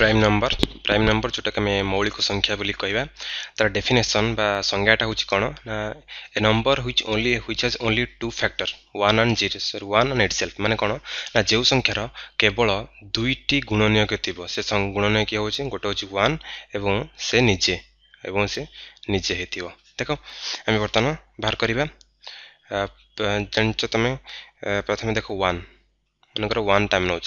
prime number prime number जोटा कि मौलिक संख्या बोली कह तार डेफिनेसन संज्ञाटा हूँ कौन ना ए नंबर हुई ओनली हुई has only two factor one and zero sorry one and itself मैंने कौन ना जो संख्यार केवल दुईट गुणनियोग थी से गुणनियोग किए हूँ गोटे हूँ वन एवं से निजे एवं से निजे थी देख आम बर्तमान बाहर करवा जो तुम्हें प्रथम देख वन मनकर वन टाइम नौ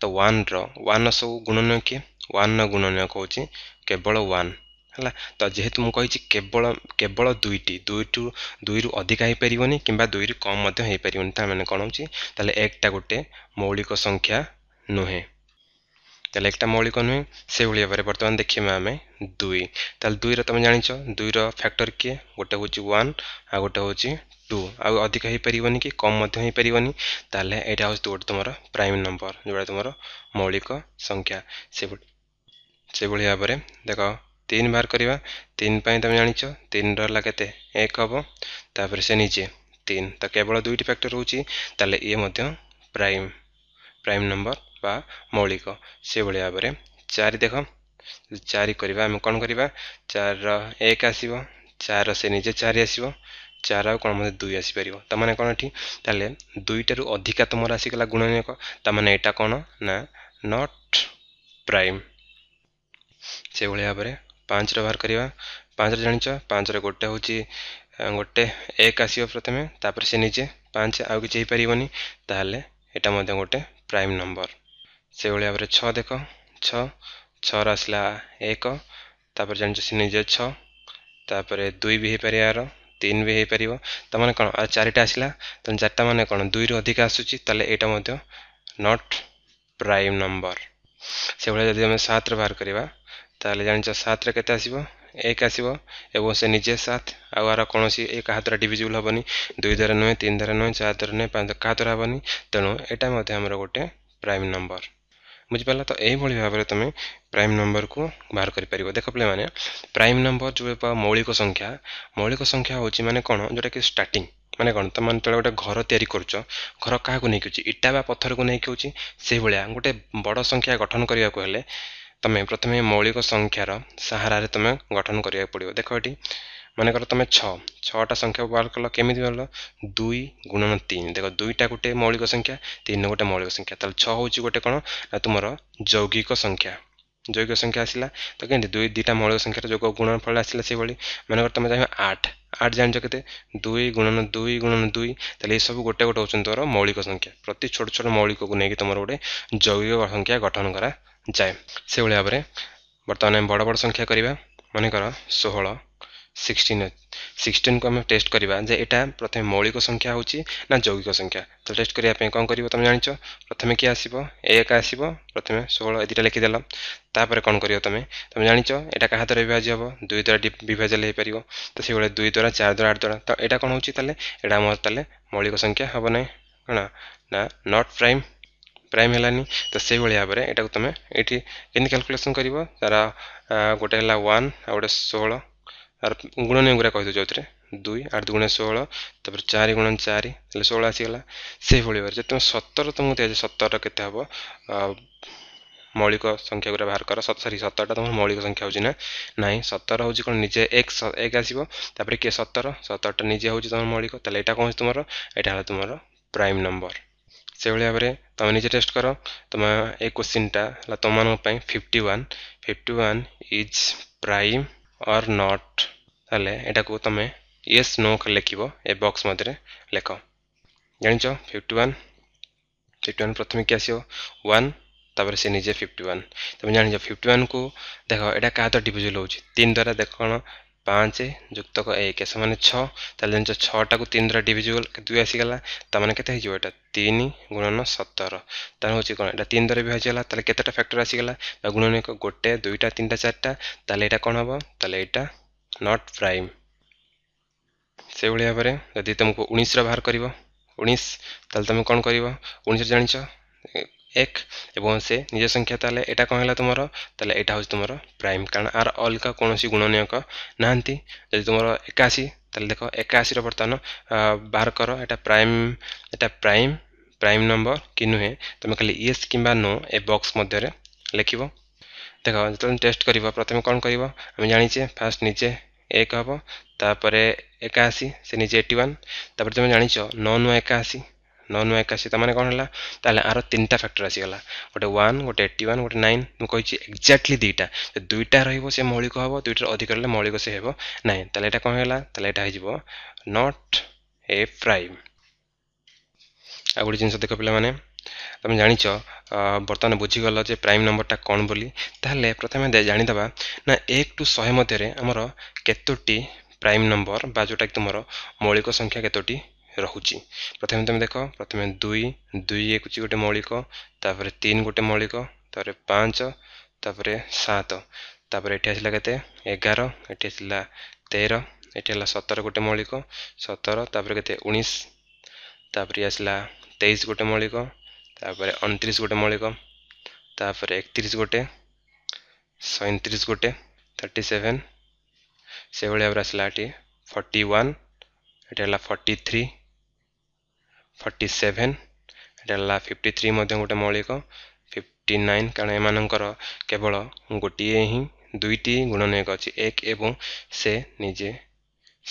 तो वन रो वन सब गुणनियोग किए ୱାନ୍ର ଗୁଣନୀୟ କହୁଛି କେବଳ ୱାନ୍ ହେଲା ତ ଯେହେତୁ ମୁଁ କହିଛି କେବଳ କେବଳ ଦୁଇଟି ଦୁଇଠୁ ଦୁଇରୁ ଅଧିକା ହେଇପାରିବନି କିମ୍ବା ଦୁଇରୁ କମ୍ ମଧ୍ୟ ହେଇପାରିବନି ତା'ମାନେ କ'ଣ ହେଉଛି ତାହେଲେ ଏକଟା ଗୋଟେ ମୌଳିକ ସଂଖ୍ୟା ନୁହେଁ ତାହେଲେ একটা মৌলিক নুহে সেইভাবে ভাবে বর্তমান দেখিবা আমি দুই তাহলে দুইর তুমি জাঁচ দুইর ফ্যাক্টর কি গোটে হচ্ছে ওয়ান আর গোটে হচ্ছে টু আধিক হয়ে পারবনি কি কম হয়ে পারবনি তাহলে এটা হচ্ছে গোটে তোমার প্রাইম নম্বর যেটা তোমার মৌলিক সংখ্যা সেভাবে ସେଭଳି ଭାବରେ ଦେଖ ତିନି ବାହାର କରିବା ତିନି ପାଇଁ ତୁମେ ଜାଣିଛ ତିନି ରହିଲା କେତେ ଏକ ହେବ ତାପରେ ସେ ନିଜେ ତିନି ତ କେବଳ ଦୁଇଟି ଫ୍ୟାକ୍ଟର ହେଉଛି ତାହେଲେ ଇଏ ମଧ୍ୟ ପ୍ରାଇମ୍ ପ୍ରାଇମ୍ ନମ୍ବର ବା ମୌଳିକ ସେଭଳି ଭାବରେ ଚାରି ଦେଖ ଚାରି କରିବା ଆମେ କ'ଣ କରିବା ଚାରିର ଏକ ଆସିବ ଚାରିର ସେ ନିଜେ ଚାରି ଆସିବ ଚାରି ଆଉ କ'ଣ ମଧ୍ୟ ଦୁଇ ଆସିପାରିବ ତା'ମାନେ କ'ଣ ଏଠି ତାହେଲେ ଦୁଇଟାରୁ ଅଧିକା ତୁମର ଆସିଗଲା ଗୁଣନୀୟକ ତା'ମାନେ ଏଇଟା କ'ଣ ନା ନଟ୍ ପ୍ରାଇମ୍ से भाया भाव पाँच रवहार पाँच जान पाँच रोटे हूँ गोटे एक आस प्रथम तापर से निजे पाँच आउ कि हो पारन तेल यहाँ गोटे प्राइम नंबर से भाई भाव छ देख छाला एक तापर जान से निजे छपर दुई भी हो पार तीन भी हो पार तो कौन आ चार आसला तो चार्टा मैंने कौन दुई रु अधिक आसा नट प्राइम नंबर से भाई जब सतर बाहर करवा ତାହେଲେ ଜାଣିଛ ସାତରେ କେତେ ଆସିବ ଏକ ଆସିବ ଏବଂ ସେ ନିଜେ ସାତ ଆଉ ଆର କୌଣସି ଏକ ହାତ ଦ୍ୱାରା ଡିଭିଜିବୁଲ୍ ହେବନି ଦୁଇ ଦ୍ୱାରା ନୁହେଁ ତିନି ଦ୍ୱାରା ନୁହେଁ ଚାରି ଦ୍ୱାରା ନୁହେଁ ପାଞ୍ଚ କାହା ଦ୍ୱାରା ହେବନି ତେଣୁ ଏଇଟା ମଧ୍ୟ ଆମର ଗୋଟେ ପ୍ରାଇମ୍ ନମ୍ବର ବୁଝିପାରିଲା ତ ଏହିଭଳି ଭାବରେ ତୁମେ ପ୍ରାଇମ୍ ନମ୍ବରକୁ ବାହାର କରିପାରିବ ଦେଖ ପିଲାମାନେ ପ୍ରାଇମ୍ ନମ୍ବର ଯେଉଁ ଏକ ମୌଳିକ ସଂଖ୍ୟା ମୌଳିକ ସଂଖ୍ୟା ହେଉଛି ମାନେ କ'ଣ ଯେଉଁଟାକି ଷ୍ଟାର୍ଟିଂ ମାନେ କ'ଣ ତୁମେ ଯେତେବେଳେ ଗୋଟେ ଘର ତିଆରି କରୁଛ ଘର କାହାକୁ ନେଇକି ହେଉଛି ଇଟା ବା ପଥରକୁ ନେଇକି ହେଉଛି ସେହିଭଳିଆ ଗୋଟେ ବଡ଼ ସଂଖ୍ୟା ଗଠନ କରିବାକୁ ହେଲେ তুমি প্রথমে মৌলিক সংখ্যার সাহারারে তুমি গঠন করা পড়ব দেখ এটি মনে কর তুমি ছ ছটা সংখ্যা বার কল কেমি গল দুই গুণন তিন দেখ দুইটা গোটে মৌলিক সংখ্যা তিন গোটে মৌলিক সংখ্যা তাহলে ছ হচ্ছে গোটে কোণ না তোমার যৌগিক সংখ্যা যৌগিক সংখ্যা আসলা তো কেমনি দুই দুইটা মৌলিক সংখ্যার যোগ গুণন ফল আসলে সেইভাবে মনে কর তুমি চাহিব আট আট জাণিছ কেতে দুই গুণন দুই গুণন দুই তাহলে এইসব গোটে গোটে হচ্ছে তোমার মৌলিক সংখ্যা প্রতি ছোট ছোট মৌলিককে নেই তোমার গোটে যৌগিক সংখ্যা গঠন করা ଯାଏ ସେଭଳି ଭାବରେ ବର୍ତ୍ତମାନ ଆମେ ବଡ଼ ବଡ଼ ସଂଖ୍ୟା କରିବା ମନେକର ଷୋହଳ ସିକ୍ସଟିନ୍ ସିକ୍ସଟିନ୍କୁ ଆମେ ଟେଷ୍ଟ କରିବା ଯେ ଏଇଟା ପ୍ରଥମେ ମୌଳିକ ସଂଖ୍ୟା ହେଉଛି ନା ଯୌଗିକ ସଂଖ୍ୟା ତ ଟେଷ୍ଟ କରିବା ପାଇଁ କ'ଣ କରିବ ତୁମେ ଜାଣିଛ ପ୍ରଥମେ କିଏ ଆସିବ ଏକ ଆସିବ ପ୍ରଥମେ ଷୋହଳ ଏ ଦୁଇଟା ଲେଖିଦେଲ ତାପରେ କ'ଣ କରିବ ତୁମେ ତୁମେ ଜାଣିଛ ଏଇଟା କାହା ଦ୍ୱାରା ବିଭାଜ୍ୟ ହେବ ଦୁଇ ଦ୍ୱାରା ବିଭାଜନ ହେଇପାରିବ ତ ସେଇଭଳିଆ ଦୁଇ ଦ୍ୱାରା ଚାରି ଦ୍ୱାରା ଆଠ ଦ୍ୱାରା ତ ଏଇଟା କ'ଣ ହେଉଛି ତାହେଲେ ଏଇଟା ଆମର ତାହେଲେ ମୌଳିକ ସଂଖ୍ୟା ହେବ ନାହିଁ କ'ଣ ନା ନଟ୍ ପ୍ରାଇମ୍ ପ୍ରାଇମ୍ ହେଲାନି ତ ସେଇଭଳି ଭାବରେ ଏଟାକୁ ତୁମେ ଏଇଠି କେମିତି କ୍ୟାଲକୁଲେସନ୍ କରିବ ତାର ଗୋଟେ ହେଲା ୱାନ୍ ଆଉ ଗୋଟେ ଷୋହଳ ତାର ଗୁଣନୀୟ ଗୁଡ଼ା କହିଦେଉଛି ଯେଉଁଥିରେ ଦୁଇ ଆଠ ଦୁଗୁଣେ ଷୋହଳ ତାପରେ ଚାରି ଗୁଣ ଚାରି ତାହେଲେ ଷୋହଳ ଆସିଗଲା ସେଇଭଳି ଭାବରେ ଯଦି ତୁମେ ସତର ତୁମକୁ ଦିଆଯାଏ ସତରଟା କେତେ ହେବ ମୌଳିକ ସଂଖ୍ୟା ଗୁଡ଼ା ବାହାର କର ସରି ସତରଟା ତୁମର ମୌଳିକ ସଂଖ୍ୟା ହେଉଛି ନା ନାହିଁ ସତର ହେଉଛି କ'ଣ ନିଜେ ଏକ ଏକ ଆସିବ ତାପରେ କିଏ ସତର ସତରଟା ନିଜେ ହେଉଛି ତୁମର ମୌଳିକ ତାହେଲେ ଏଇଟା କ'ଣ ହେଉଛି ତୁମର ଏଇଟା ହେଲା ତୁମର ପ୍ରାଇମ୍ ନମ୍ବର से भाव में तुम निजे टेस्ट कर तुम ये क्वेश्चनटा तुम मानी fifty one fifty one is prime or not ताक तुम ये नो लिख ए बक्स मध्य लेख जान फिफ्टी वन फिफ्टी वन प्रथम किए आसो वन तापर से निजे फिफ्टी ओन तुम जान फिफ्टी वन को देख एटा क्या तो डिजिल होन द्वारा देख कौन पाँच युक्त एक सामने छः जो छटा को तीन द्वारा डिजुअल दुई आसीगला तमें कैसे होटा तीन गुणन सतर तेल हूँ कौन एटा तीन द्वारा विभाजला तेल के फैक्टर आसीगला गुणन एक गोटे दुईटा तीन टा चार ये कौन हम तेल यहाँ नट प्राइम से भाई भाव में जदि तुमको उन्नीस बाहर कर उन्नीस तुम कौन कर उन्नीस जान এক এবং সে নিজ সংখ্যা তাহলে এটা କ'ଣ ହେଲା ତୁମର ତାହେଲେ ଏଇଟା ହେଉଛି ତୁମର ପ୍ରାଇମ୍ କାରଣ ଆର ଅଲଗା କୌଣସି ଗୁଣନୀୟକ ନାହାନ୍ତି ଯଦି ତୁମର ଏକାଅଶୀ ତାହେଲେ ଦେଖ ଏକାଅଶୀର ବର୍ତ୍ତମାନ ବାହାର କର ଏଇଟା ପ୍ରାଇମ୍ ଏଇଟା ପ୍ରାଇମ୍ ପ୍ରାଇମ୍ ନମ୍ବର କି ନୁହେଁ ତୁମେ ଖାଲି ୟେସ୍ କିମ୍ବା ନୋ ଏ ବକ୍ସ ମଧ୍ୟରେ ଲେଖିବ ଦେଖ ଯେତେବେଳେ ଟେଷ୍ଟ କରିବ ପ୍ରଥମେ କ'ଣ କରିବ ଆମେ ଜାଣିଛେ ଫାଷ୍ଟ ନିଜେ ଏକ ହେବ ତାପରେ ଏକାଅଶୀ ସେ ନିଜେ ଏଇଟି ୱାନ୍ ତାପରେ ତୁମେ ଜାଣିଛ ନଅ ନୂଆ ଏକାଅଶୀ ନଅ ନଅ ଏକାଅଶୀ ତା'ମାନେ କ'ଣ ହେଲା ତାହେଲେ ଆର ତିନିଟା ଫ୍ୟାକ୍ଟର ଆସିଗଲା ଗୋଟେ ୱାନ୍ ଗୋଟେ ଏଇଟି ୱାନ୍ ଗୋଟେ ନାଇନ୍ ମୁଁ କହିଛି ଏକ୍ଜାକ୍ଟଲି ଦୁଇଟା ଦୁଇଟା ରହିବ ସେ ମୌଳିକ ହେବ ଦୁଇଟାରୁ ଅଧିକ ରହିଲେ ମୌଳିକ ସେ ହେବ ନାହିଁ ତାହେଲେ ଏଇଟା କ'ଣ ହେଲା ତାହେଲେ ଏଇଟା ହେଇଯିବ ନଟ୍ ଏ ପ୍ରାଇମ୍ ଆଉ ଗୋଟେ ଜିନିଷ ଦେଖ ପିଲାମାନେ তুমি জাঁচ বর্তমানে বুঝিগল যে প্রাইম নম্বরটা কণ বলি তাহলে প্রথমে জাঁদবা না এক টু শহে মধ্যে আমার কতোটি প্রাইম নম্বর বা যেটা তোমার মৌলিক সংখ্যা কতোটি ରହୁଛି ପ୍ରଥମେ ତୁମେ ଦେଖ ପ୍ରଥମେ ଦୁଇ ଦୁଇ ଏକୁଛି ଗୋଟେ ମୌଳିକ ତାପରେ ତିନି ଗୋଟେ ମୌଳିକ ତାପରେ ପାଞ୍ଚ ତାପରେ ସାତ ତାପରେ ଏଠି ଆସିଲା କେତେ ଏଗାର ଏଠି ଆସିଲା ତେର ଏଠି ହେଲା ସତର ଗୋଟେ ମୌଳିକ ସତର ତାପରେ କେତେ ଉଣେଇଶ ତାପରେ ଆସିଲା ତେଇଶ ଗୋଟେ ମୌଳିକ ତାପରେ ଅଣତିରିଶ ଗୋଟେ ମୌଳିକ ତାପରେ ଏକତିରିଶ ଗୋଟେ ସଇଁତିରିଶ ଗୋଟେ ଥାର୍ଟି ସେଭେନ୍ ସେଭଳି ଭାବରେ ଆସିଲା ଏଠି ଫର୍ଟି ୱାନ୍ ଏଠି ହେଲା ଫର୍ଟି ଥ୍ରୀ ଫର୍ଟି ସେଭେନ୍ ଏଇଟା ହେଲା ଫିଫ୍ଟି ଥ୍ରୀ ମଧ୍ୟ ଗୋଟେ ମୌଳିକ ଫିଫ୍ଟି ନାଇନ୍ କାରଣ ଏମାନଙ୍କର କେବଳ ଗୋଟିଏ ହିଁ ଦୁଇଟି ଗୁଣନୟକ ଅଛି ଏକ ଏବଂ ସେ ନିଜେ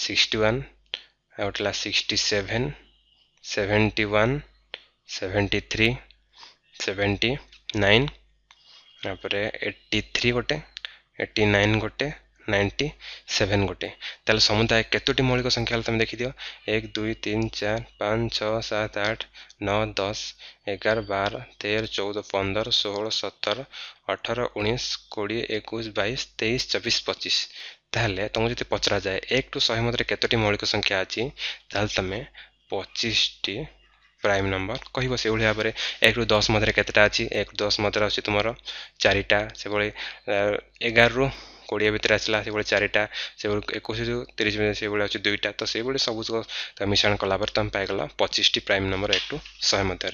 ସିକ୍ସଟି ୱାନ୍ ଆଉ ଗୋଟେ ହେଲା sixty seven seventy one seventy three seventy nine ତାପରେ ଏଇଟି ଥ୍ରୀ ଗୋଟେ ଏଇଟି ନାଇନ୍ ଗୋଟେ নাইন্টি সেভেন গোটে তাহলে সমুদায় কতটি মৌলিক সংখ্যা হলে তুমি দেখিদিও এক দুই তিন চার পাঁচ ছ সাত আট নौ দশ এগারো বারো তের চৌদ পনেরো ষোলো সতেরো অঠরো উনিশ কোড়িয়ে একুশ বাইশ তেইশ চব্বিশ পঁচিশ তাহলে তোমাকে যদি পচরা যায় এক টু শহে মধ্যে কতটি মৌলিক সংখ্যা আছে তাহলে তুমি পঁচিশটি প্রাইম নম্বর କହିବ ସେଭଳି ଭାବରେ ଏକରୁ ଦଶ ମଧ୍ୟରେ କେତେଟା ଅଛି ଏକରୁ ଦଶ ମଧ୍ୟରେ ଅଛି ତୁମର ଚାରିଟା ସେଭଳି ଏଗାରରୁ କୋଡ଼ିଏ ଭିତରେ ଆସିଲା ସେଭଳି ଚାରିଟା ସେଭଳି ଏକୋଇଶରୁ ତିରିଶ ଭିତରେ ସେଭଳି ଅଛି ଦୁଇଟା ତ ସେଭଳି ସବୁତକ ମିଶ୍ରଣ କଲାପରେ ତୁମେ ପାଇଗଲ ପଚିଶଟି ପ୍ରାଇମ୍ ନମ୍ବର ଏକଠୁ ଶହେ ମଧ୍ୟରେ